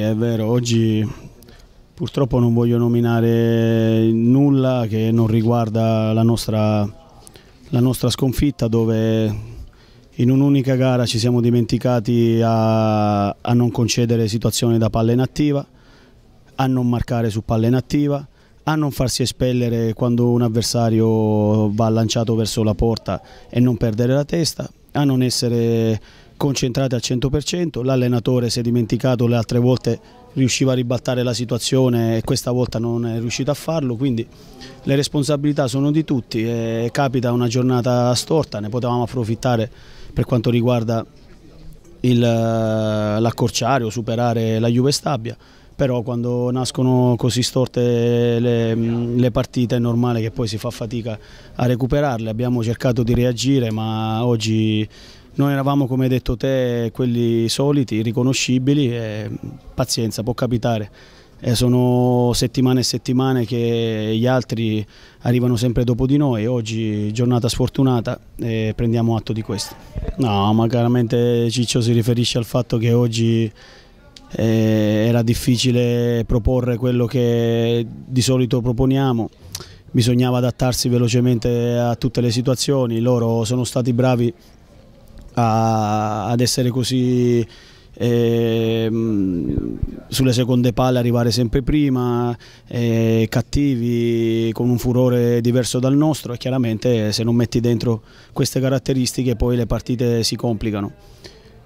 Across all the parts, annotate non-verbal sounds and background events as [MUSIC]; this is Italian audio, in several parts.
è vero, oggi purtroppo non voglio nominare nulla che non riguarda la nostra, la nostra sconfitta dove in un'unica gara ci siamo dimenticati a, a, non concedere situazioni da palla inattiva, a non marcare su palla inattiva, a non farsi espellere quando un avversario va lanciato verso la porta e non perdere la testa, a non essere concentrati al 100%, l'allenatore si è dimenticato le altre volte riusciva a ribaltare la situazione e questa volta non è riuscito a farlo, quindi le responsabilità sono di tutti e capita una giornata storta, ne potevamo approfittare per quanto riguarda l'accorciare o superare la Juve Stabia, però quando nascono così storte le, le, partite è normale che poi si fa fatica a recuperarle, abbiamo cercato di reagire ma oggi noi eravamo come hai detto te quelli soliti, riconoscibili e pazienza, può capitare. E eh, sono settimane e settimane che gli altri arrivano sempre dopo di noi, oggi giornata sfortunata e prendiamo atto di questo. No, ma chiaramente Ciccio si riferisce al fatto che oggi eh, era difficile proporre quello che di solito proponiamo, bisognava adattarsi velocemente a tutte le situazioni, loro sono stati bravi a, ad essere così eh, sulle seconde palle arrivare sempre prima, eh, cattivi, con un furore diverso dal nostro e chiaramente eh, se non metti dentro queste caratteristiche poi le partite si complicano.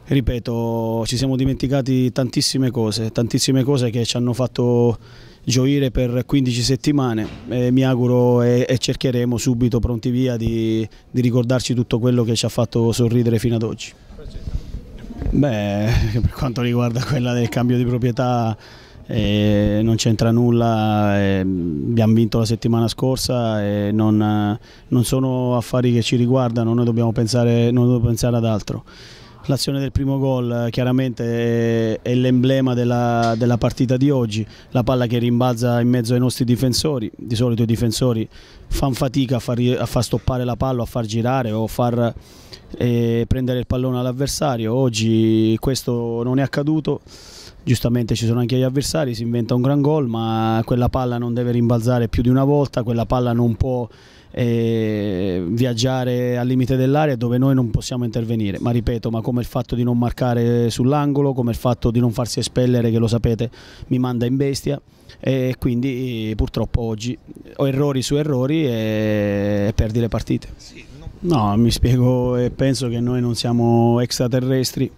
Ripeto, ci siamo dimenticati tantissime cose, tantissime cose che ci hanno fatto gioire per 15 settimane e mi auguro e, e cercheremo subito pronti via di, di ricordarci tutto quello che ci ha fatto sorridere fino ad oggi. Beh, [LAUGHS] per quanto riguarda quella del cambio di proprietà eh, non c'entra nulla, eh, abbiamo vinto la settimana scorsa e non, non, sono affari che ci riguardano, noi dobbiamo pensare, noi dobbiamo pensare ad altro. L'azione del primo gol eh, chiaramente è, l'emblema della, della, partita di oggi, la palla che rimbalza in mezzo ai nostri difensori, di solito i difensori fanno fatica a far, a far stoppare la palla, a far girare o far eh, prendere il pallone all'avversario, oggi questo non è accaduto giustamente ci sono anche gli avversari, si inventa un gran gol, ma quella palla non deve rimbalzare più di una volta, quella palla non può eh, viaggiare al limite dell'area dove noi non possiamo intervenire. Ma ripeto, ma come il fatto di non marcare sull'angolo, come il fatto di non farsi espellere, che lo sapete, mi manda in bestia. E quindi purtroppo oggi ho errori su errori e perdi le partite. no, mi spiego e penso che noi non siamo extraterrestri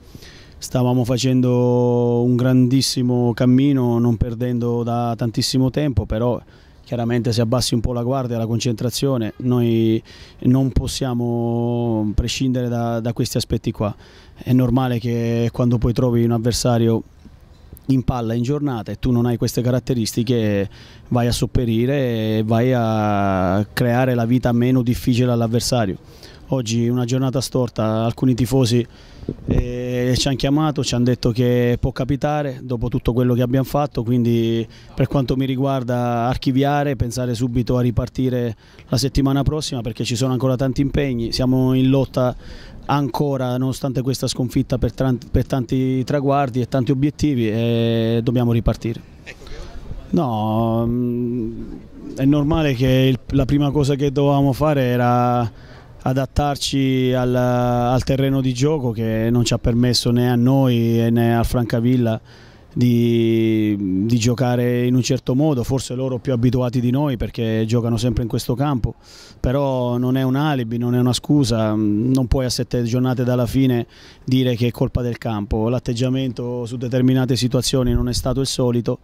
stavamo facendo un grandissimo cammino, non perdendo da tantissimo tempo, però chiaramente se abbassi un po' la guardia, la concentrazione, noi non possiamo prescindere da, da questi aspetti qua. È normale che quando poi trovi un avversario in palla in giornata e tu non hai queste caratteristiche vai a sopperire e vai a creare la vita meno difficile all'avversario oggi è una giornata storta, alcuni tifosi eh, ci hanno chiamato, ci hanno detto che può capitare dopo tutto quello che abbiamo fatto, quindi per quanto mi riguarda archiviare, pensare subito a ripartire la settimana prossima perché ci sono ancora tanti impegni, siamo in lotta ancora nonostante questa sconfitta per, per tanti traguardi e tanti obiettivi e dobbiamo ripartire. No, mm, è normale che la prima cosa che dovevamo fare era adattarci al, al terreno di gioco che non ci ha permesso né a noi né al Francavilla di, di, giocare in un certo modo, forse loro più abituati di noi perché giocano sempre in questo campo, però non è un alibi, non è una scusa, non puoi a sette giornate dalla fine dire che è colpa del campo, l'atteggiamento su determinate situazioni non è stato il solito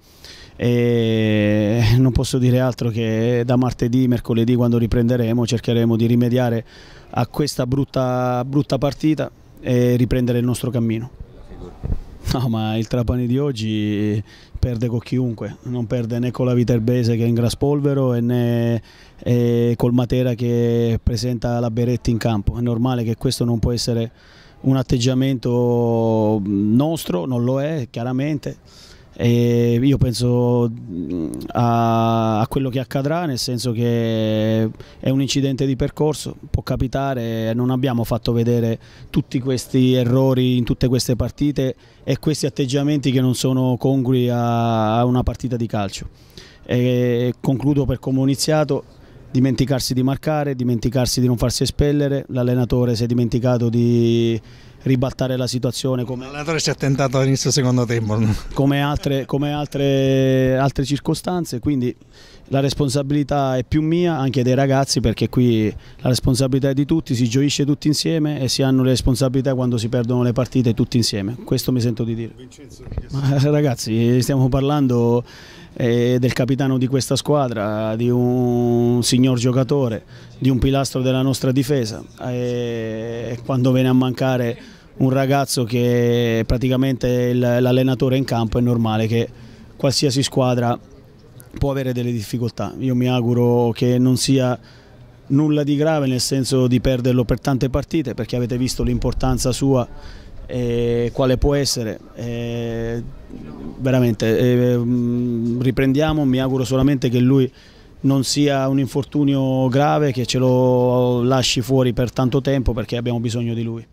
e non posso dire altro che da martedì, mercoledì quando riprenderemo cercheremo di rimediare a questa brutta, brutta partita e riprendere il nostro cammino. No, ma il Trapani di oggi eh, perde con chiunque, non perde né con la Viterbese che è in graspolvero né eh, col Matera che presenta la Beretti in campo. È normale che questo non può essere un atteggiamento mm, nostro, non lo è chiaramente. E io penso mm, a, a, quello che accadrà, nel senso che è un incidente di percorso, può capitare, non abbiamo fatto vedere tutti questi errori in tutte queste partite e questi atteggiamenti che non sono congrui a, a una partita di calcio. E concludo per come ho iniziato, dimenticarsi di marcare, dimenticarsi di non farsi espellere, l'allenatore si è dimenticato di ribaltare la situazione. Come... L'allenatore si è tentato all'inizio secondo tempo. Come, altre, come altre, altre circostanze, quindi la responsabilità è più mia, anche dei ragazzi, perché qui la responsabilità è di tutti, si gioisce tutti insieme e si hanno le responsabilità quando si perdono le partite tutti insieme. Questo mi sento di dire. Vincenzo, Ma, ragazzi, stiamo parlando eh, del capitano di questa squadra, di un signor giocatore, di un pilastro della nostra difesa e quando viene a mancare un ragazzo che è praticamente l'allenatore in campo è normale che qualsiasi squadra può avere delle difficoltà. Io mi auguro che non sia nulla di grave nel senso di perderlo per tante partite perché avete visto l'importanza sua e quale può essere. E veramente eh, mm, riprendiamo, mi auguro solamente che lui non sia un infortunio grave, che ce lo lasci fuori per tanto tempo perché abbiamo bisogno di lui.